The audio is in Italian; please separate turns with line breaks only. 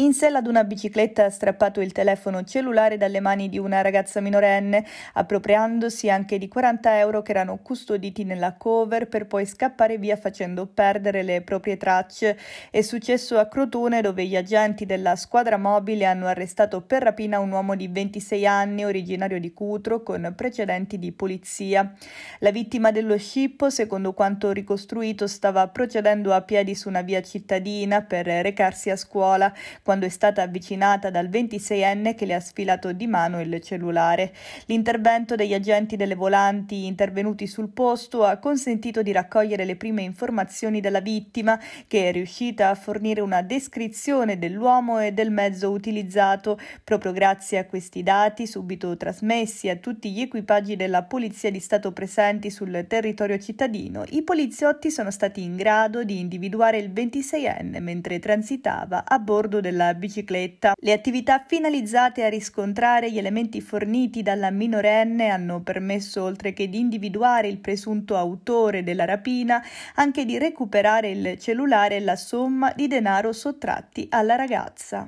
In sella ad una bicicletta ha strappato il telefono cellulare dalle mani di una ragazza minorenne, appropriandosi anche di 40 euro che erano custoditi nella cover per poi scappare via facendo perdere le proprie tracce. È successo a Crotone dove gli agenti della squadra mobile hanno arrestato per rapina un uomo di 26 anni originario di Cutro con precedenti di polizia. La vittima dello scippo, secondo quanto ricostruito, stava procedendo a piedi su una via cittadina per recarsi a scuola quando è stata avvicinata dal 26enne che le ha sfilato di mano il cellulare. L'intervento degli agenti delle volanti intervenuti sul posto ha consentito di raccogliere le prime informazioni della vittima, che è riuscita a fornire una descrizione dell'uomo e del mezzo utilizzato. Proprio grazie a questi dati, subito trasmessi a tutti gli equipaggi della Polizia di Stato presenti sul territorio cittadino, i poliziotti sono stati in grado di individuare il 26enne mentre transitava a bordo della della bicicletta. Le attività finalizzate a riscontrare gli elementi forniti dalla minorenne hanno permesso, oltre che di individuare il presunto autore della rapina, anche di recuperare il cellulare e la somma di denaro sottratti alla ragazza.